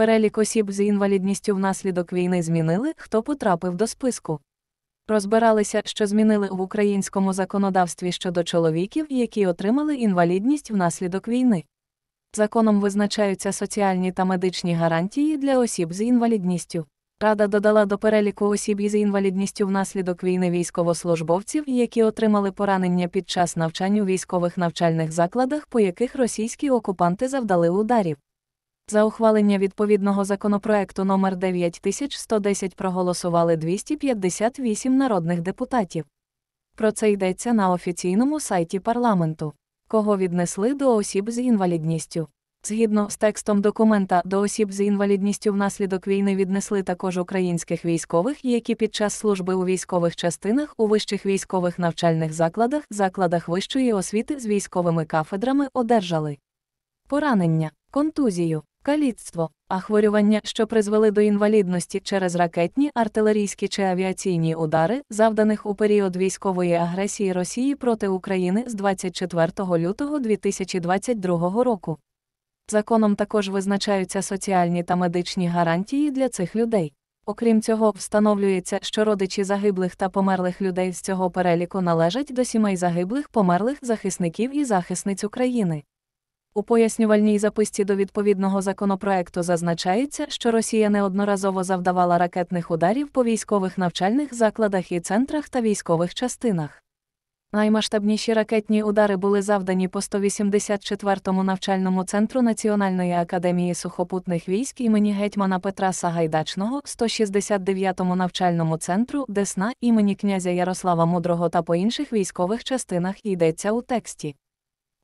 Перелік осіб з інвалідністю внаслідок війни змінили, хто потрапив до списку. Розбиралися, що змінили в українському законодавстві щодо чоловіків, які отримали інвалідність внаслідок війни. Законом визначаються соціальні та медичні гарантії для осіб з інвалідністю. Рада додала до переліку осіб із інвалідністю внаслідок війни військовослужбовців, які отримали поранення під час навчань у військових навчальних закладах, по яких російські окупанти завдали ударів. За ухвалення відповідного законопроекту номер 9110 проголосували 258 народних депутатів. Про це йдеться на офіційному сайті парламенту, кого віднесли до осіб з інвалідністю. Згідно з текстом документа, до осіб з інвалідністю внаслідок війни віднесли також українських військових, які під час служби у військових частинах, у вищих військових навчальних закладах, закладах вищої освіти з військовими кафедрами одержали поранення, контузію, Каліцтво ахворювання, що призвели до інвалідності через ракетні, артилерійські чи авіаційні удари, завданих у період військової агресії Росії проти України з 24 лютого 2022 року. Законом також визначаються соціальні та медичні гарантії для цих людей. Окрім цього, встановлюється, що родичі загиблих та померлих людей з цього переліку належать до сімей загиблих померлих захисників і захисниць України. У пояснювальній записці до відповідного законопроекту зазначається, що Росія неодноразово завдавала ракетних ударів по військових навчальних закладах і центрах та військових частинах. Наймасштабніші ракетні удари були завдані по 184-му навчальному центру Національної академії сухопутних військ імені гетьмана Петра Сагайдачного, 169-му навчальному центру Десна імені князя Ярослава Мудрого та по інших військових частинах йдеться у тексті.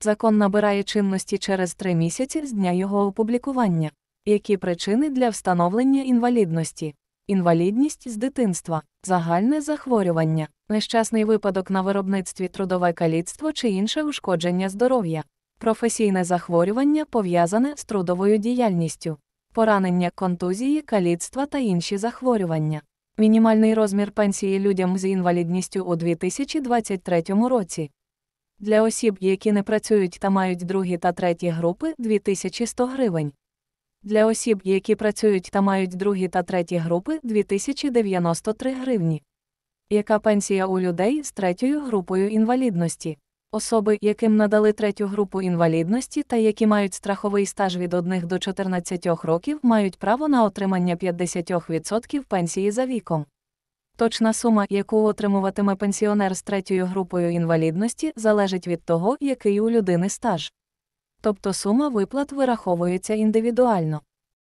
Закон набирає чинності через три місяці з дня його опублікування. Які причини для встановлення інвалідності? Інвалідність з дитинства, загальне захворювання, нещасний випадок на виробництві трудове каліцтво чи інше ушкодження здоров'я, професійне захворювання пов'язане з трудовою діяльністю, поранення контузії, каліцтва та інші захворювання. Мінімальний розмір пенсії людям з інвалідністю у 2023 році. Для осіб, які не працюють та мають другі та треті групи 2100 гривень. Для осіб, які працюють та мають другі та треті групи 2093 гривні. Яка пенсія у людей з третьою групою інвалідності? Особи, яким надали третю групу інвалідності та які мають страховий стаж від 1 до 14 років, мають право на отримання 50% пенсії за віком. Точна сума, яку отримуватиме пенсіонер з третьою групою інвалідності, залежить від того, який у людини стаж. Тобто сума виплат вираховується індивідуально.